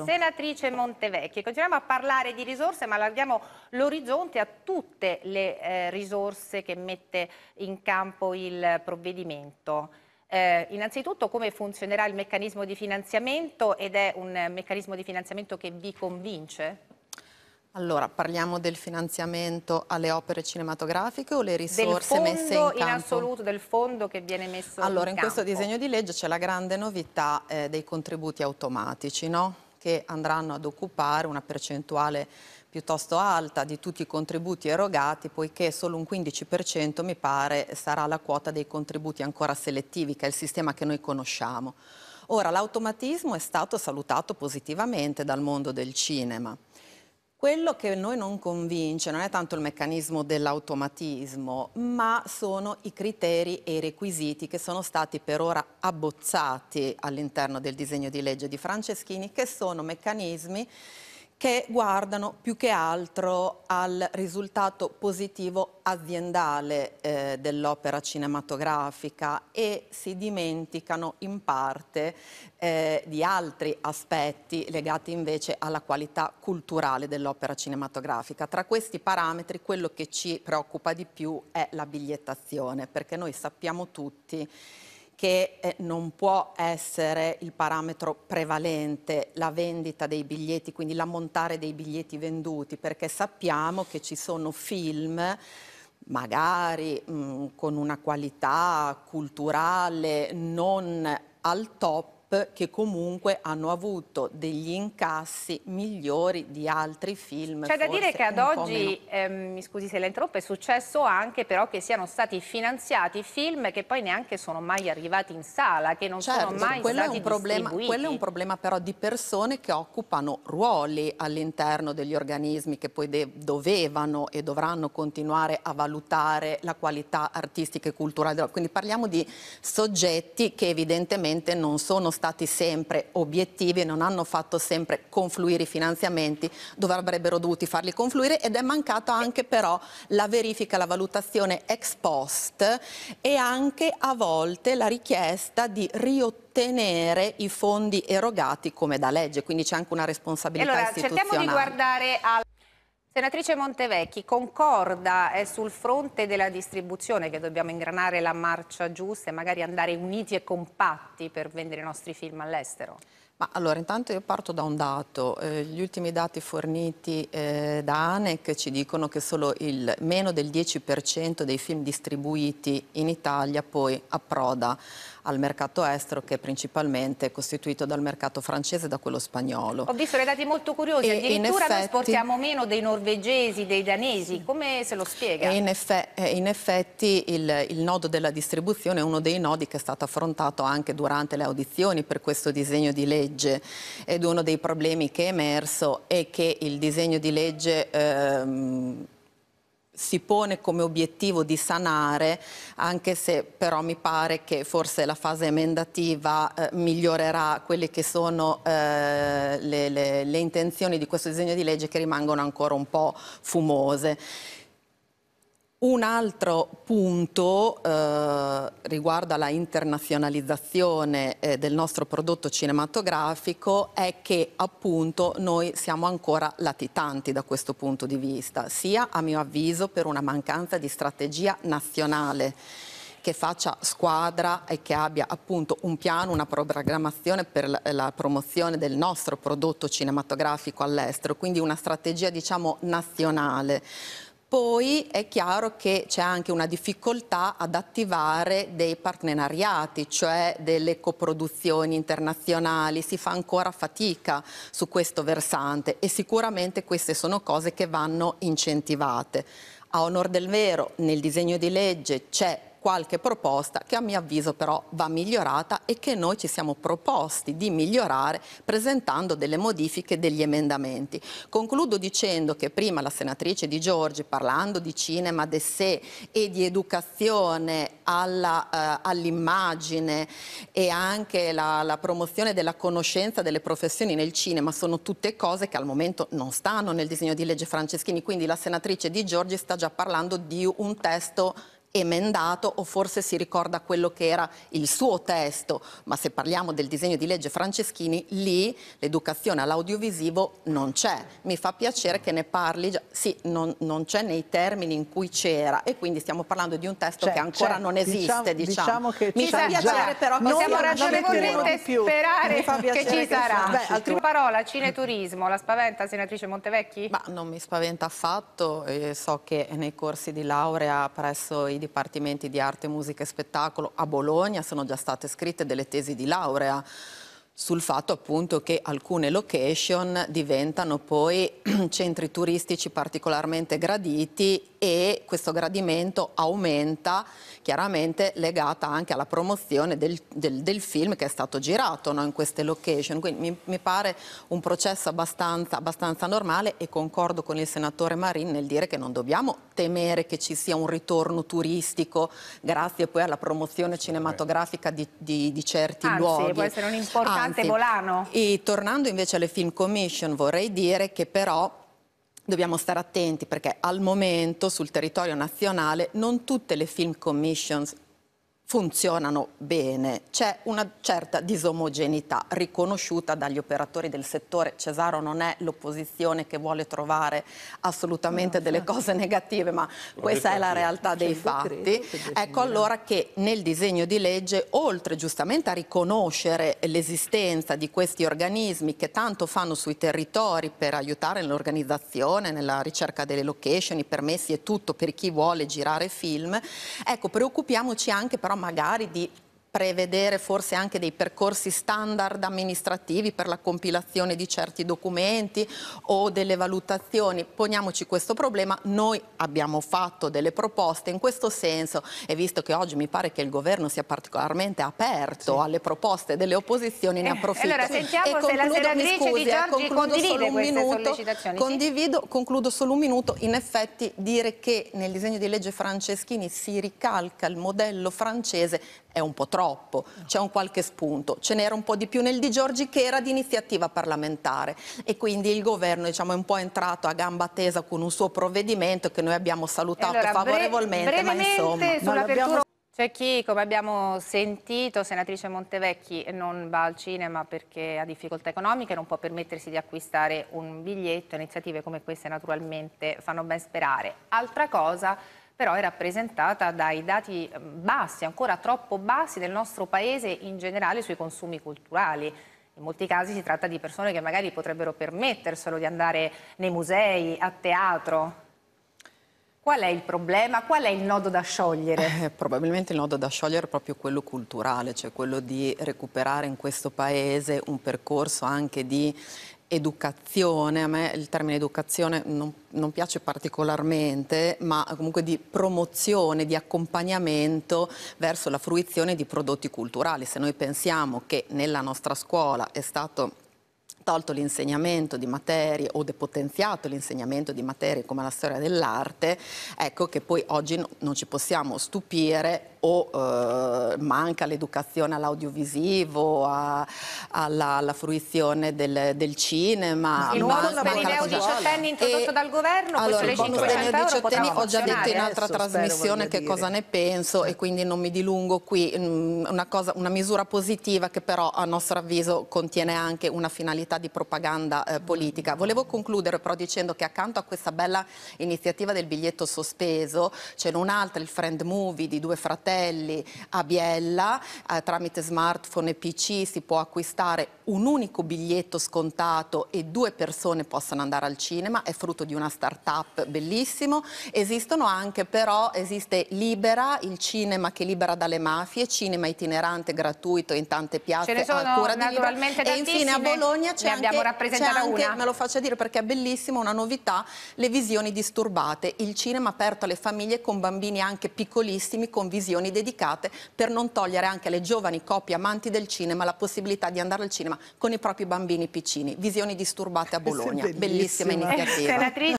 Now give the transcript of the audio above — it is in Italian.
Esatto. Senatrice Montevecchi, continuiamo a parlare di risorse ma allarghiamo l'orizzonte a tutte le eh, risorse che mette in campo il provvedimento. Eh, innanzitutto come funzionerà il meccanismo di finanziamento ed è un meccanismo di finanziamento che vi convince? Allora, parliamo del finanziamento alle opere cinematografiche o le risorse messe in campo? in assoluto, del fondo che viene messo allora, in, in campo? Allora, in questo disegno di legge c'è la grande novità eh, dei contributi automatici, no? che andranno ad occupare una percentuale piuttosto alta di tutti i contributi erogati, poiché solo un 15% mi pare sarà la quota dei contributi ancora selettivi, che è il sistema che noi conosciamo. Ora, l'automatismo è stato salutato positivamente dal mondo del cinema. Quello che noi non convince non è tanto il meccanismo dell'automatismo, ma sono i criteri e i requisiti che sono stati per ora abbozzati all'interno del disegno di legge di Franceschini, che sono meccanismi che guardano più che altro al risultato positivo aziendale eh, dell'opera cinematografica e si dimenticano in parte eh, di altri aspetti legati invece alla qualità culturale dell'opera cinematografica. Tra questi parametri quello che ci preoccupa di più è la bigliettazione, perché noi sappiamo tutti che eh, non può essere il parametro prevalente la vendita dei biglietti, quindi l'ammontare dei biglietti venduti, perché sappiamo che ci sono film magari mh, mm, con una qualità culturale non al top top che comunque hanno avuto degli incassi migliori di altri film. C'è da dire che ad oggi, eh, mi scusi se la interrompo, è successo anche però che siano stati finanziati film che poi neanche sono mai arrivati in sala, che non certo, sono mai quello stati è problema, Quello è un problema però di persone che occupano ruoli all'interno degli organismi che poi dovevano e dovranno continuare a valutare la qualità artistica e culturale. Quindi parliamo di soggetti che evidentemente non sono stati sempre obiettivi e non hanno fatto sempre confluire i finanziamenti dove avrebbero dovuto farli confluire ed è mancata anche però la verifica, la valutazione ex post e anche a volte la richiesta di riottenere ottenere i fondi erogati come da legge, quindi c'è anche una responsabilità allora, istituzionale. Cerchiamo di guardare alla Senatrice Montevecchi, concorda è eh, sul fronte della distribuzione che dobbiamo ingranare la marcia giusta e magari andare uniti e compatti per vendere i nostri film all'estero? Ma allora, intanto io parto da un dato. Eh, gli ultimi dati forniti eh, da ANEC ci dicono che solo il meno del 10% dei film distribuiti in Italia poi approda al mercato estero che è principalmente costituito dal mercato francese e da quello spagnolo. Ho visto dei dati molto curiosi, e addirittura effetti... noi esportiamo meno dei norvegesi, dei danesi, come se lo spiega? In, effe... in, effetti il, il nodo della distribuzione è uno dei nodi che è stato affrontato anche durante le audizioni per questo disegno di legge ed uno dei problemi che è emerso è che il disegno di legge ehm, si pone come obiettivo di sanare, anche se però mi pare che forse la fase emendativa eh, migliorerà quelle che sono eh, le, le, le intenzioni di questo disegno di legge che rimangono ancora un po' fumose. Un altro punto eh, riguarda la internazionalizzazione eh, del nostro prodotto cinematografico è che appunto noi siamo ancora latitanti da questo punto di vista, sia a mio avviso per una mancanza di strategia nazionale che faccia squadra e che abbia appunto un piano, una programmazione per la promozione del nostro prodotto cinematografico all'estero, quindi una strategia diciamo nazionale poi è chiaro che c'è anche una difficoltà ad attivare dei partenariati, cioè delle coproduzioni internazionali, si fa ancora fatica su questo versante e sicuramente queste sono cose che vanno incentivate. A onor del vero, nel disegno di legge c'è qualche proposta che a mio avviso però va migliorata e che noi ci siamo proposti di migliorare presentando delle modifiche degli emendamenti. Concludo dicendo che prima la senatrice Di Giorgi parlando di cinema de sé e di educazione eh, all'immagine eh, all e anche la, la promozione della conoscenza delle professioni nel cinema sono tutte cose che al momento non stanno nel disegno di legge Franceschini, quindi la senatrice Di Giorgi sta già parlando di un testo emendato o forse si ricorda quello che era il suo testo, ma se parliamo del disegno di legge Franceschini, lì l'educazione all'audiovisivo non c'è. Mi fa piacere che ne parli, sì, non, non c'è nei termini in cui c'era e quindi stiamo parlando di un testo che ancora non esiste. Diciamo, diciamo. diciamo che Mi fa piacere però che possiamo ragionevolmente sperare che ci sarà. Beh, altri... Parola, cineturismo, la spaventa senatrice Montevecchi? Ma non mi spaventa affatto, eh, so che nei corsi di laurea presso i dipartimenti di arte, musica e spettacolo a Bologna sono già state scritte delle tesi di laurea sul fatto appunto che alcune location diventano poi centri turistici particolarmente graditi e questo gradimento aumenta chiaramente legata anche alla promozione del, del, del film che è stato girato no, in queste location. Quindi mi, mi pare un processo abbastanza, abbastanza, normale e concordo con il senatore Marin nel dire che non dobbiamo temere che ci sia un ritorno turistico grazie poi alla promozione cinematografica di, di, di certi Anzi, luoghi. può essere un importante Anzi, volano. E tornando invece alle Film Commission vorrei dire che però dobbiamo stare attenti perché al momento sul territorio nazionale non tutte le film commissions funzionano bene. C'è una certa disomogeneità riconosciuta dagli operatori del settore. Cesaro non è l'opposizione che vuole trovare assolutamente no, delle certo. cose negative, ma Lo questa è la realtà dei fatti. Ecco allora che nel disegno di legge, oltre giustamente a riconoscere l'esistenza di questi organismi che tanto fanno sui territori per aiutare nell'organizzazione, nella ricerca delle location, i permessi e tutto per chi vuole girare film, ecco preoccupiamoci anche però magari di prevedere forse anche dei percorsi standard amministrativi per la compilazione di certi documenti o delle valutazioni. Poniamoci questo problema, noi abbiamo fatto delle proposte in questo senso e visto che oggi mi pare che il governo sia particolarmente aperto sì. alle proposte delle opposizioni ne eh, approfitto. Eh, allora sentiamo e se concludo, la senatrice scusi, di Giorgi condivide queste minuto, Condivido, sì? Concludo solo un minuto, in effetti dire che nel disegno di legge Franceschini si ricalca il modello francese è un po' troppo, c'è un qualche spunto. Ce n'era un po' di più nel Di Giorgi che era di iniziativa parlamentare e quindi il governo diciamo, è un po' entrato a gamba tesa con un suo provvedimento che noi abbiamo salutato allora, favorevolmente, ma insomma... C'è chi, come abbiamo sentito, senatrice Montevecchi non va al cinema perché ha difficoltà economiche, non può permettersi di acquistare un biglietto, iniziative come queste naturalmente fanno ben sperare. Altra cosa però è rappresentata dai dati ehm, bassi, ancora troppo bassi del nostro paese in generale sui consumi culturali. In molti casi si tratta di persone che magari potrebbero permetterselo di andare nei musei, a teatro. Qual è il problema? Qual è il nodo da sciogliere? Eh, probabilmente il nodo da sciogliere è proprio quello culturale, cioè quello di recuperare in questo paese un percorso anche di educazione, a me il termine educazione non, non, piace particolarmente, ma comunque di promozione, di accompagnamento verso la fruizione di prodotti culturali. Se noi pensiamo che nella nostra scuola è stato tolto l'insegnamento di materie o depotenziato l'insegnamento di materie come la storia dell'arte, ecco che poi oggi non ci possiamo stupire o eh, manca l'educazione all'audiovisivo, alla, alla, fruizione del, del cinema. Il nuovo sostegno ai diciottenni introdotto dal governo, allora, questo il sostegno ai diciottenni ho già detto in altra trasmissione che dire. cosa ne penso e quindi non mi dilungo qui, mm, una, cosa, una misura positiva che però a nostro avviso contiene anche una finalità attività di propaganda eh, politica. Volevo concludere però dicendo che accanto a questa bella iniziativa del biglietto sospeso c'è un'altra, il Friend Movie di due fratelli a Biella, eh, tramite smartphone e PC si può acquistare un unico biglietto scontato e due persone possono andare al cinema, è frutto di una start-up bellissimo. Esistono anche però, esiste Libera, il cinema che libera dalle mafie, cinema itinerante gratuito in tante piazze Ce ne sono, a cura E infine a Bologna c'è cioè, ne abbiamo anche, rappresentata cioè, anche, una. Me lo faccio dire perché è bellissima una novità, le visioni disturbate, il cinema aperto alle famiglie con bambini anche piccolissimi con visioni dedicate per non togliere anche alle giovani coppie amanti del cinema la possibilità di andare al cinema con i propri bambini piccini. Visioni disturbate a Bologna, bellissima, bellissima iniziativa. Eh,